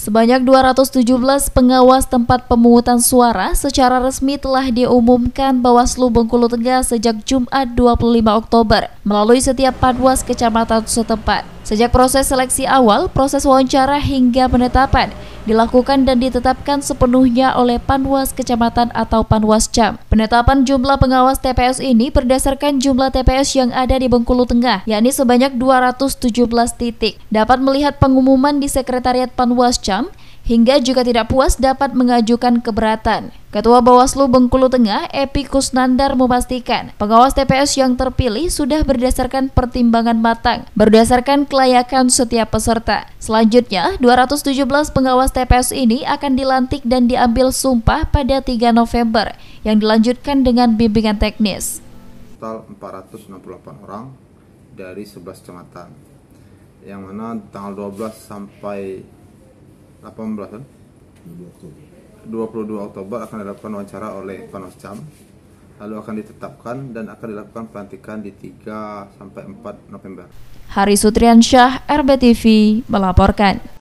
Sebanyak 217 pengawas tempat pemungutan suara secara resmi telah diumumkan Bawaslu Bengkulu Tengah sejak Jumat 25 Oktober melalui setiap panwas kecamatan setempat. Sejak proses seleksi awal, proses wawancara hingga penetapan, dilakukan dan ditetapkan sepenuhnya oleh Panwas Kecamatan atau Panwas Cam. Penetapan jumlah pengawas TPS ini berdasarkan jumlah TPS yang ada di Bengkulu Tengah, yakni sebanyak 217 titik. Dapat melihat pengumuman di Sekretariat Panwas Cam. hingga juga tidak puas dapat mengajukan keberatan. Ketua Bawaslu Bengkulu Tengah, Epi Kusnandar memastikan pengawas TPS yang terpilih sudah berdasarkan pertimbangan matang, berdasarkan kelayakan setiap peserta. Selanjutnya, 217 pengawas TPS ini akan dilantik dan diambil sumpah pada 3 November, yang dilanjutkan dengan bimbingan teknis. Total 468 orang dari 11 kecamatan, yang mana tanggal 12 sampai 18 22 Oktober. Oktober akan dilakukan wawancara oleh Cam Lalu akan ditetapkan dan akan dilakukan pelantikan di 3 sampai 4 November. Hari Sutriansyah, RBTV melaporkan.